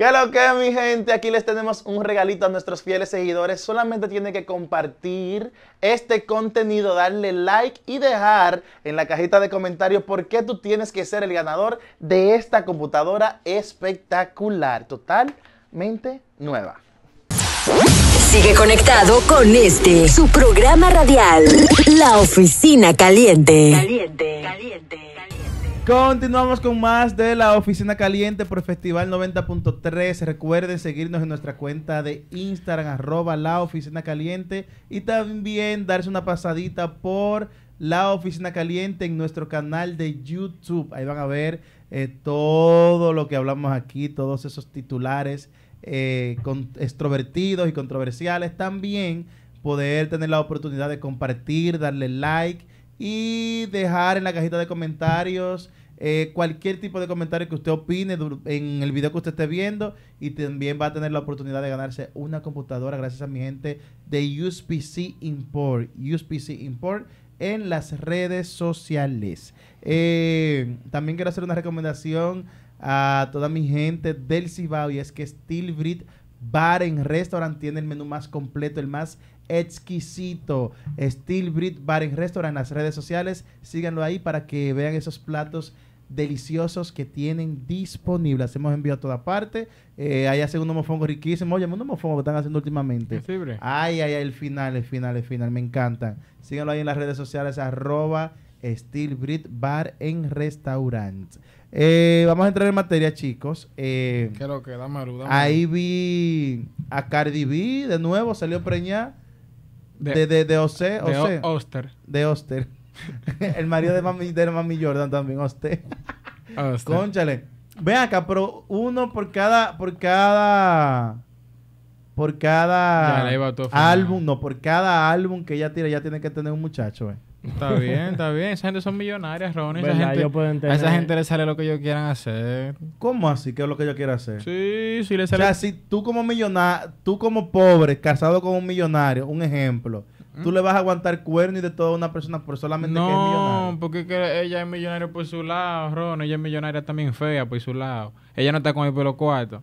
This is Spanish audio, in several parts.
¿Qué lo que, mi gente? Aquí les tenemos un regalito a nuestros fieles seguidores. Solamente tienen que compartir este contenido, darle like y dejar en la cajita de comentarios por qué tú tienes que ser el ganador de esta computadora espectacular, totalmente nueva. Sigue conectado con este, su programa radial, La Oficina Caliente. Caliente, caliente. Continuamos con más de la Oficina Caliente por Festival 90.3. Recuerden seguirnos en nuestra cuenta de Instagram, arroba la Oficina Caliente. Y también darse una pasadita por la Oficina Caliente en nuestro canal de YouTube. Ahí van a ver eh, todo lo que hablamos aquí, todos esos titulares eh, extrovertidos y controversiales. También poder tener la oportunidad de compartir, darle like y dejar en la cajita de comentarios eh, cualquier tipo de comentario que usted opine en el video que usted esté viendo y también va a tener la oportunidad de ganarse una computadora gracias a mi gente de USPC Import, USPC Import en las redes sociales. Eh, también quiero hacer una recomendación a toda mi gente del Cibao y es que Steel Bar en Restaurant tiene el menú más completo, el más exquisito. Steel Bar en Restaurant en las redes sociales. Síganlo ahí para que vean esos platos deliciosos que tienen disponibles Hemos enviado a toda parte. Eh, ahí hacen un riquísimo. riquísimo Oye, un que están haciendo últimamente. Ay, ay, ay, el final, el final, el final. Me encanta Síganlo ahí en las redes sociales, arroba Bar en Restaurant. Eh, vamos a entrar en materia, chicos. Eh, que da Ahí vi a Cardi B de nuevo, salió preñada. De, de, de, de De Oster. De Oster. el marido de Mami, de Mami Jordan también, usted. A usted. Conchale. Ve acá, pero uno por cada, por cada, por cada álbum, no, por cada álbum que ella tira, ya tiene que tener un muchacho, eh. Está bien, está bien. Esa gente son millonarias, Ronnie. Esa gente, a esa gente le sale lo que ellos quieran hacer. ¿Cómo así? que es lo que yo quiero hacer? Sí, sí le sale. O sea, si tú como millonario, tú como pobre, casado con un millonario, un ejemplo, ¿Tú le vas a aguantar cuerno y de toda una persona por solamente que es millonaria? No, porque que ella es millonaria por su lado, Ron. Ella es millonaria también fea por su lado. Ella no está con el pelo cuarto.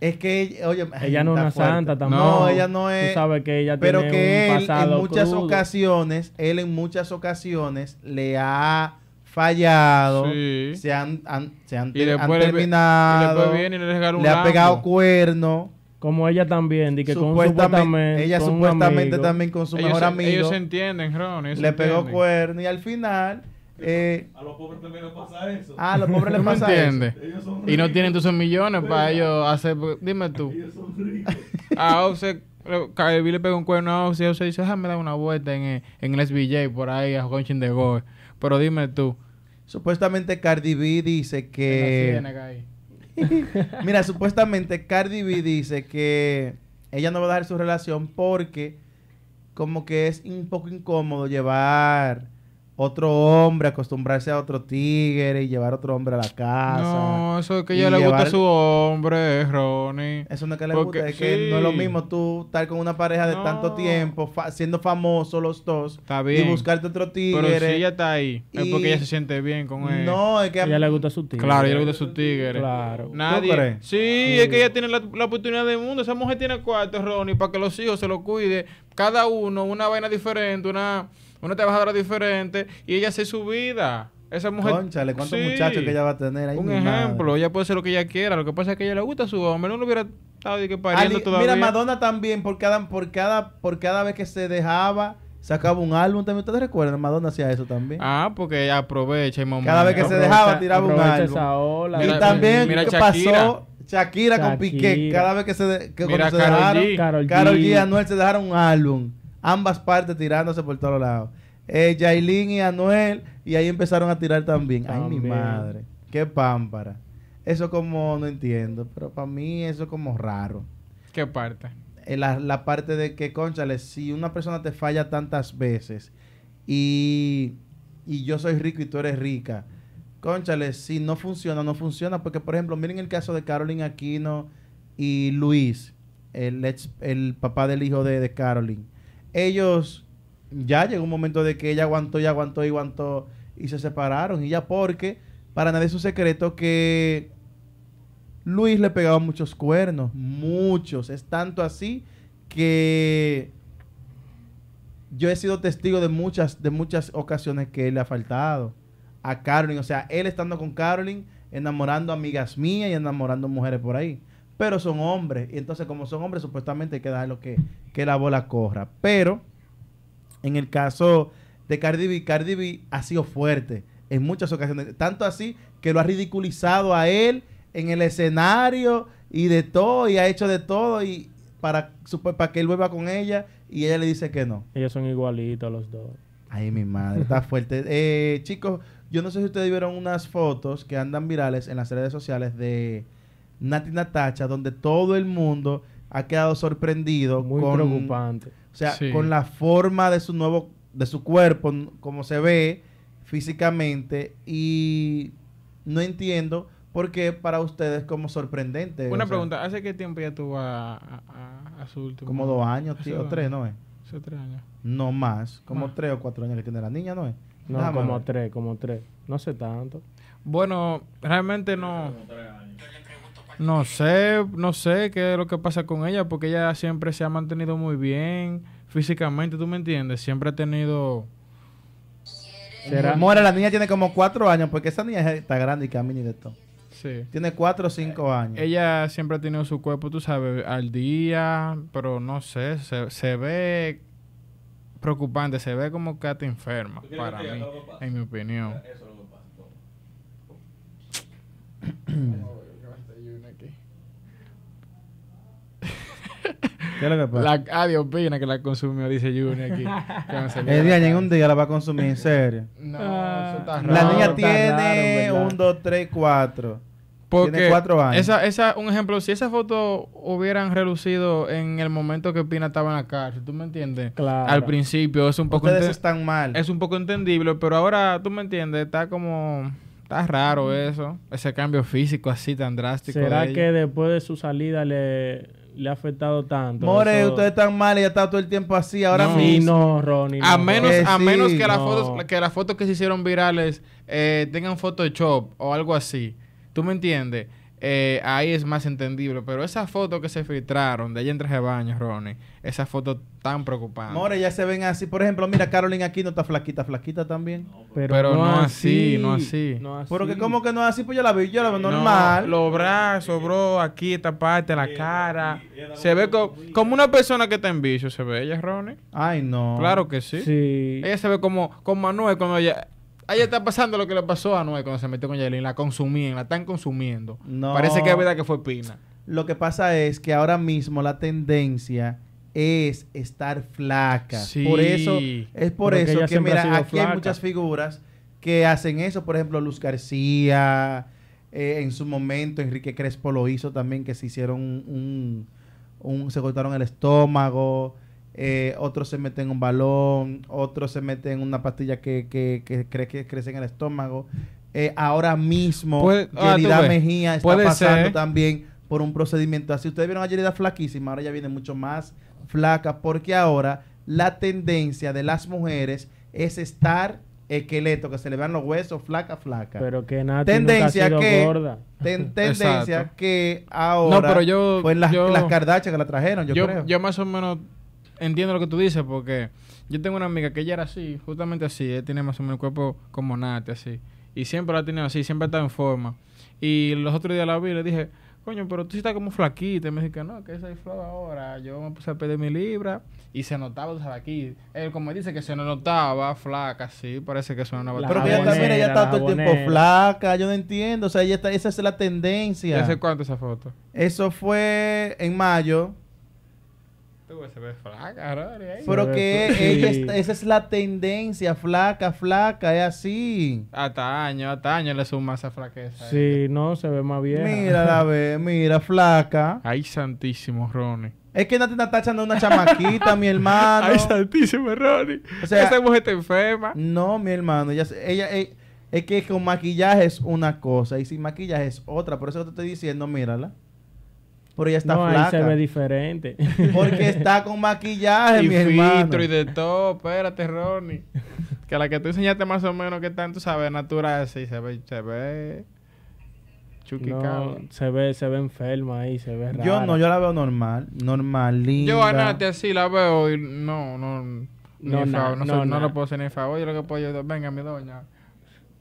Es que oye, ella no es una santa tampoco. No, ella no es. Tú sabes que ella pero que él en muchas ocasiones, él en muchas ocasiones le ha fallado, sí. se han, han, se han, y después viene y le, le ha pegado cuerno. Como ella también, di que ella supuestamente también con su mejor amigo. Ellos se entienden, Ron. le pegó cuerno y al final. a los eh, pobres también les pasa eso. Ah, a los pobres les pasa eso. y no tienen tus millones para ellos hacer. Pues, dime tú. ...a son ricos. A le pegó un cuerno a Oxy... y Oxe dice: me da una vuelta en, en el SBJ por ahí a Conchin de Goy, Pero dime tú. Supuestamente Cardi B dice que. Mira, supuestamente Cardi B dice que ella no va a dejar su relación porque como que es un poco incómodo llevar otro hombre, acostumbrarse a otro tigre y llevar otro hombre a la casa. No, eso es que ella le gusta su hombre, Ronnie. Eso no es que le gusta, es que no es lo mismo tú estar con una pareja de tanto tiempo, siendo famosos los dos, está bien. y buscarte otro tigre. Pero si ella está ahí, es porque ella se siente bien con él. No, es que... A ella le gusta su tigre. Claro, ella le gusta su tigre. Claro. Nadie... Sí, es que ella tiene la, oportunidad del mundo. Esa mujer tiene cuarto, Ronnie, para que los hijos se lo cuide. Cada uno, una vaina diferente, una una trabajadora diferente y ella hace su vida. Esa mujer. Conchale, ¿cuántos muchachos que ella va a tener ahí? Un ejemplo, ella puede ser lo que ella quiera. Lo que pasa es que a ella le gusta su hombre, no lo hubiera estado de que pariendo todavía. Mira, Madonna también, por cada, por cada, por cada vez que se dejaba sacaba un álbum también. ¿Ustedes recuerdan? Madonna hacía eso también. Ah, porque ella aprovecha y Cada vez que se dejaba tiraba un álbum. y también pasó Shakira, con Piqué. Cada vez que se, que cuando se dejaron, G. Carol G. G. Anuel se dejaron un álbum ambas partes tirándose por todos lados. Eh, y Anuel, y ahí empezaron a tirar también. Ay, mi madre, qué pámpara. Eso como no entiendo, pero para mí eso como raro. ¿Qué parte? Eh, la, parte de que, conchales, si una persona te falla tantas veces y, yo soy rico y tú eres rica, conchales, si no funciona, no funciona. Porque, por ejemplo, miren el caso de Carolyn Aquino y Luis, el, el papá del hijo de, de Carolyn ellos ya llegó un momento de que ella aguantó y aguantó y aguantó y se separaron. Y ya porque, para nadie es un secreto que Luis le pegaba muchos cuernos, muchos. Es tanto así que yo he sido testigo de muchas, de muchas ocasiones que él le ha faltado a Carolyn. O sea, él estando con Carolyn, enamorando amigas mías y enamorando mujeres por ahí pero son hombres. Y entonces, como son hombres, supuestamente hay que lo que, que la bola corra. Pero, en el caso de Cardi B, Cardi B ha sido fuerte en muchas ocasiones. Tanto así que lo ha ridiculizado a él en el escenario y de todo, y ha hecho de todo, y para, para que él vuelva con ella, y ella le dice que no. Ellos son igualitos los dos. Ay, mi madre, está fuerte. Eh, chicos, yo no sé si ustedes vieron unas fotos que andan virales en las redes sociales de Nati Natacha, donde todo el mundo ha quedado sorprendido. Muy con, preocupante. O sea, con la forma de su nuevo, de su cuerpo, como se ve físicamente. Y no entiendo por qué para ustedes como sorprendente. Una pregunta, ¿hace qué tiempo ya tuvo a, su último? Como dos años, tío, o tres, ¿no es? Hace tres años. No más, como tres o cuatro años que tiene la niña, ¿no es? No, como tres, como tres. No sé tanto. Bueno, realmente no. Como tres años. No sé, no sé qué es lo que pasa con ella, porque ella siempre se ha mantenido muy bien físicamente, ¿tú me entiendes? Siempre ha tenido... Mora, la niña tiene como cuatro años, porque esa niña está grande y camina y de todo. Sí. Tiene cuatro o cinco años. Ella siempre ha tenido su cuerpo, tú sabes, al día, pero no sé, se, ve preocupante, se ve como que está enferma, para mí, en mi opinión. Eso es lo que pasa. ¿Qué es lo que pasa? La Adi ah, opina que la consumió, dice Junior aquí. El eh, día en un día la va a consumir, en serio. No, ah. eso está raro. La niña tiene un, dos, tres, cuatro. tiene cuatro años. Esa, esa, un ejemplo, si esa foto hubieran relucido en el momento que Pina estaba en la cárcel, ¿tú me entiendes? Claro. Al principio es un poco... Ustedes están mal. Es un poco entendible, pero ahora, ¿tú me entiendes? Está como... Está raro mm. eso, ese cambio físico así tan drástico. ¿Será que después de su salida le, le ha afectado tanto. More, ustedes están mal y ya está todo el tiempo así ahora mismo. no, Ronnie. a menos, que, las fotos, que las fotos que se hicieron virales eh, tengan Photoshop o algo así. ¿Tú me entiendes? eh, ahí es más entendible. Pero esa foto que se filtraron de allá en traje Ronnie, esa foto tan preocupante More, ya se ven así. Por ejemplo, mira, Carolina aquí no está flaquita, flaquita también. pero, no, así, no así. No Pero como que no así, pues yo la vi, yo la veo normal. los brazos, bro, aquí esta parte, la cara. se ve como, una persona que está en vicio, se ve ella, Ronnie. Ay, no. Claro que sí. Sí. Ella se ve como, con Manuel cuando ella Ahí está pasando lo que le pasó a Noé cuando se metió con Yailin. La consumían, la están consumiendo. Parece que es verdad que fue Pina. Lo que pasa es que ahora mismo la tendencia es estar flaca. Por eso, es por eso que, mira, aquí hay muchas figuras que hacen eso. Por ejemplo, Luz García, eh, en su momento, Enrique Crespo lo hizo también, que se hicieron un se cortaron el estómago eh, otros se meten un balón, otros se meten una pastilla que, que, que cree que crece en el estómago. Eh, ahora mismo, ah, Mejía está pasando también por un procedimiento así. Ustedes vieron a herida flaquísima, ahora ya viene mucho más flaca, porque ahora la tendencia de las mujeres es estar esqueleto, que se le vean los huesos, flaca, flaca. Pero que nada, tendencia gorda. tendencia que ahora no, pero yo, fue en las, cardachas que la trajeron, yo, yo creo. Yo más o menos entiendo lo que tú dices porque yo tengo una amiga que ella era así, justamente así, ella tiene más o menos el cuerpo como nate, así. Y siempre la ha así, siempre está en forma. Y los otros días la vi y le dije, coño, pero tú sí estás como flaquita. Y me dije no, que esa es flaco ahora. Yo me puse a pedir mi libra y se notaba, o aquí. Él, como dice, que se notaba flaca, sí, parece que suena una batalla. Pero ella también, está todo el tiempo flaca, yo no entiendo. O sea, ella está, esa es la tendencia. hace cuánto esa foto? Eso fue en mayo. Este se ve flaca, Pero que ella esa es la tendencia, flaca, flaca, es así. Hasta año, hasta año le suma esa flaqueza. Sí, no, se ve más bien. Mírala, la ve, mira, flaca. Ay, santísimo, Ronnie. Es que no te está tachando una chamaquita, mi hermano. Ay, santísimo, Ronnie. O sea, esa mujer está enferma. No, mi hermano, ella, ella eh, es que con maquillaje es una cosa y sin maquillaje es otra. Por eso te estoy diciendo, mírala pero ella está no, flaca. Ahí se ve diferente. Porque está con maquillaje, y mi hermano. filtro y de todo. Espérate, Ronnie. Que la que tú enseñaste más o menos que tanto sabes natural Y se ve, se ve no, se ve, se ve enferma ahí, se ve rara. Yo no, yo la veo normal, normal, linda. Yo a Nati así la veo y no, no, no, na, no, no, no, lo puedo hacer ni favor. Yo lo que puedo yo, venga, mi doña.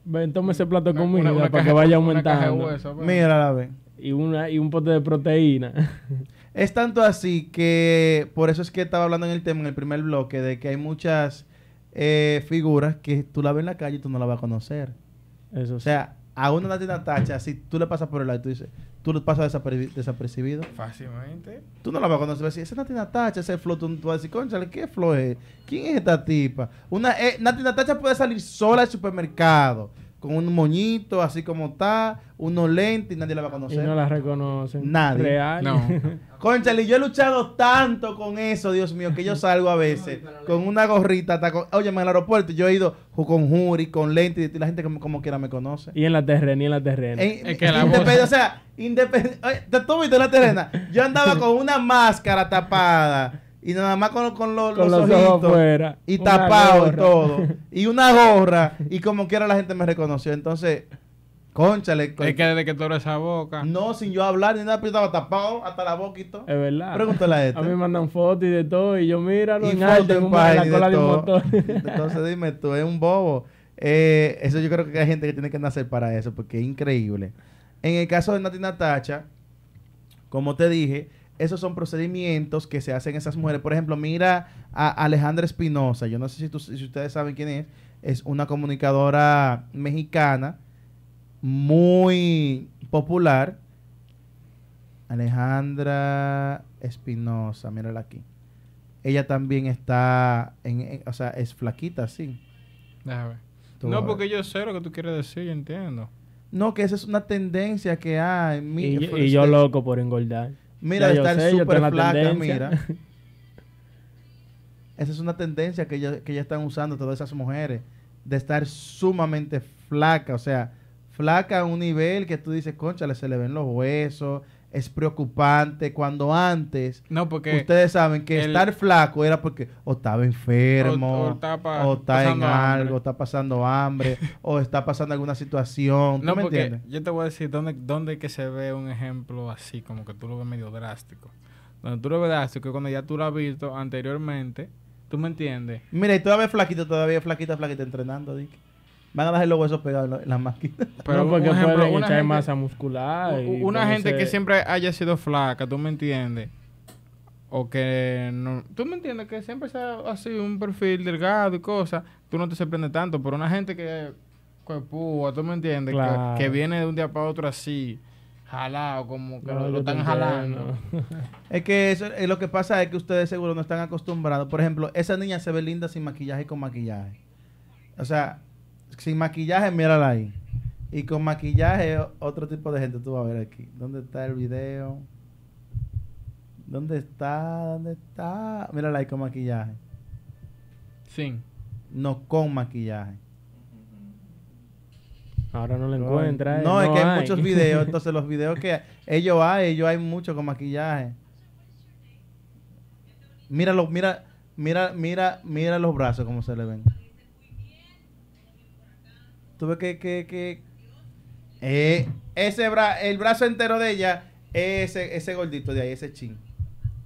Ven, toma ese plato conmigo para que vaya aumentando. Pues. Mira la ve y, una, y un pote de proteína. Es tanto así que por eso es que estaba hablando en el tema, en el primer bloque, de que hay muchas eh, figuras que tú la ves en la calle y tú no la vas a conocer. Eso O sea, a una naty tacha, si tú le pasas por el lado y tú dices, tú lo pasas desapercibido, Fácilmente. Tú no la vas a conocer. Si esa Natina Tacha, ese flow, tú, vas a decir, ¿qué flow es? ¿Quién es esta tipa? Una, eh, Natina Tacha puede salir sola al supermercado con un moñito así como está, unos lentes y nadie la va a conocer. no la reconocen. Nadie. Real. No. Conchale, yo he luchado tanto con eso, Dios mío, que yo salgo a veces con una gorrita. Hasta con... Oye, en el aeropuerto yo he ido con Juri, con lentes y la gente como, como quiera me conoce. Y en la terrena, y en la terrena. es que la o sea, independiente. Tú en la terrena. Yo andaba con una máscara tapada y nada más con, los, los, ojitos y tapado y todo. Y una gorra. y como quiera la gente me reconoció. Entonces, conchale. Con... Es que desde que tú esa boca. No, sin yo hablar ni nada, pero estaba tapado hasta la boca y todo. Es verdad. Pregúntale a este. A mí me mandan fotos y de todo y yo míralo. Y, arte, con en cola de, Entonces dime tú, es un bobo. Eh, eso yo creo que hay gente que tiene que nacer para eso porque es increíble. En el caso de Nati Natacha, como te dije, esos son procedimientos que se hacen esas mujeres. Por ejemplo, mira a Alejandra Espinosa. Yo no sé si, ustedes saben quién es. Es una comunicadora mexicana muy popular. Alejandra Espinosa, mírala aquí. Ella también está, en, o sea, es flaquita, sí. no, porque yo sé lo que tú quieres decir, yo entiendo. No, que esa es una tendencia que hay. En mí, y yo loco por engordar. Mira, de estar súper flaca, mira. Esa es una tendencia que ya, que ya están usando todas esas mujeres, de estar sumamente flaca, o sea, flaca a un nivel que tú dices, concha, se le ven los huesos, es preocupante cuando antes no, porque ustedes saben que estar flaco era porque o estaba enfermo o, está, en algo, está pasando hambre o está pasando alguna situación. no, me porque entiendes? Yo te voy a decir dónde, dónde que se ve un ejemplo así, como que tú lo ves medio drástico. Donde tú lo ves drástico, cuando ya tú lo has visto anteriormente, ¿tú me entiendes? Mira, y todavía flaquito, todavía flaquita, flaquita entrenando, Dick. Van a dejar los huesos pegados en las máquinas. Pero no, ejemplo, pueden masa muscular. una gente que siempre haya sido flaca, ¿tú me entiendes? O que no... ¿Tú me entiendes? Que siempre sea así un perfil delgado y cosas. Tú no te sorprendes tanto. Pero una gente que... Pues, púa, ¿tú me entiendes? Que, viene de un día para otro así jalado, como que lo, están jalando. es que eso, es eh, lo que pasa es que ustedes seguro no están acostumbrados. Por ejemplo, esa niña se ve linda sin maquillaje y con maquillaje. O sea, sin maquillaje, mírala ahí. Y con maquillaje, otro tipo de gente tú vas a ver aquí. ¿Dónde está el video? ¿Dónde está? ¿Dónde está? Mírala ahí con maquillaje. Sí. No, con maquillaje. Ahora no lo encuentra. No, eh, no, es que hay, muchos videos. Entonces, los videos que ellos hay, ellos hay mucho con maquillaje. Míralo, mira, mira, mira, mira los brazos como se le ven. Tuve que... que, que eh, ese el brazo entero de ella ese, ese gordito de ahí, ese chin.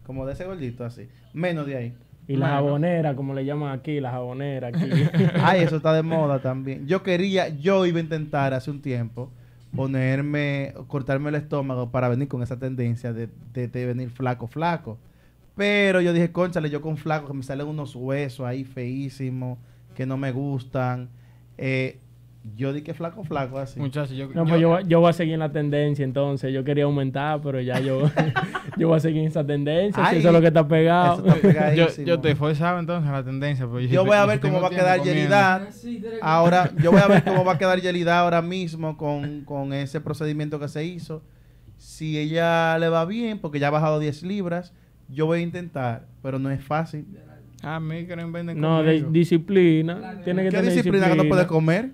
Como de ese gordito así. Menos de ahí. Y la jabonera, como le llaman aquí, la jabonera aquí. Ay, eso está de moda también. Yo quería, yo iba a intentar hace un tiempo ponerme, cortarme el estómago para venir con esa tendencia de, venir flaco, flaco. Pero yo dije, conchale, yo con flaco, que me salen unos huesos ahí feísimos, que no me gustan. Eh, yo di que flaco, flaco, así. yo, no, pues yo, voy a seguir en la tendencia entonces. Yo quería aumentar, pero ya yo, yo voy a seguir en esa tendencia. eso es lo que está pegado. yo, estoy forzado entonces en la tendencia. Yo, voy a ver cómo va a quedar Yelida. Ahora, yo voy a ver cómo va a quedar Yelida ahora mismo con, ese procedimiento que se hizo. Si ella le va bien, porque ya ha bajado 10 libras, yo voy a intentar, pero no es fácil. Ah, a mí que no No, disciplina. Tiene que ¿Qué disciplina, que no puede comer?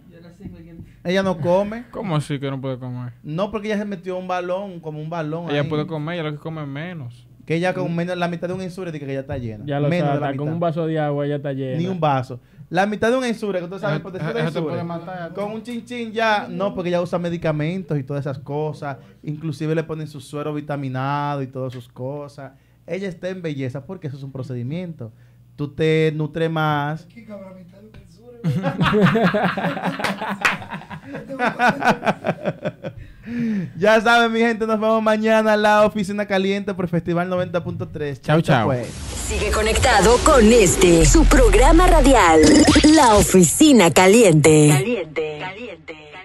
Ella no come. ¿Cómo así que no puede comer? No, porque ella se metió un balón, como un balón. Ella puede comer, ella lo que come menos. Que ella con menos, la mitad de un ensure que ella está llena. Ya lo menos sabe, con un vaso de agua ella está llena. Ni un vaso. La mitad de un ensure, que tú sabes, por decir Con un chinchín ya, no, porque ella usa medicamentos y todas esas cosas. Inclusive le ponen su suero vitaminado y todas sus cosas. Ella está en belleza porque eso es un procedimiento. Tú te nutres más. ¿Qué ya saben, mi gente, nos vemos mañana a la oficina caliente por Festival 90.3. Chau, chau. Sigue conectado con este, su programa radial, La Oficina Caliente. Caliente, caliente.